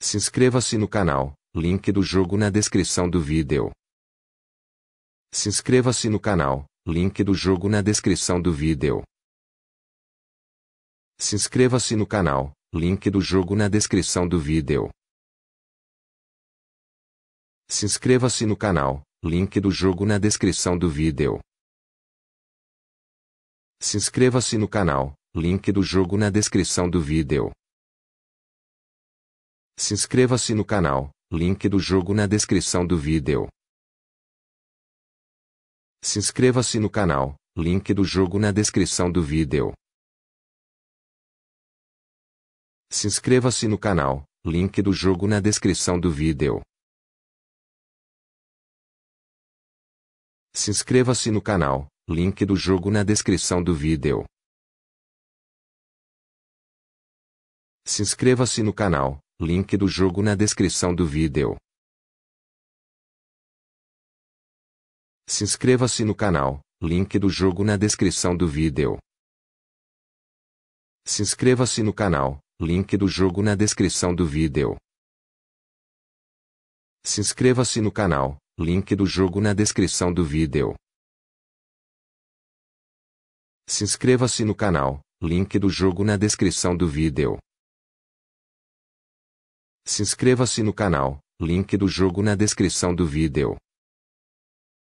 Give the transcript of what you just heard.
Se inscreva-se no canal, link do jogo na descrição do vídeo. Se inscreva-se no canal, link do jogo na descrição do vídeo. Se inscreva-se no canal, link do jogo na descrição do vídeo. Se inscreva-se no canal, link do jogo na descrição do vídeo. Se inscreva-se no canal, link do jogo na descrição do vídeo. Se inscreva-se no canal, link do jogo na descrição do vídeo. Se inscreva-se no canal, link do jogo na descrição do vídeo. Se inscreva-se no canal, link do jogo na descrição do vídeo. Se inscreva-se no canal, link do jogo na descrição do vídeo. Se inscreva-se no canal, Link do jogo na descrição do vídeo. Se inscreva-se no canal. Link do jogo na descrição do vídeo. Se inscreva-se no canal. Link do jogo na descrição do vídeo. Se inscreva-se no canal. Link do jogo na descrição do vídeo. Se inscreva-se no canal. Link do jogo na descrição do vídeo. Se inscreva-se no canal, link do jogo na descrição do vídeo.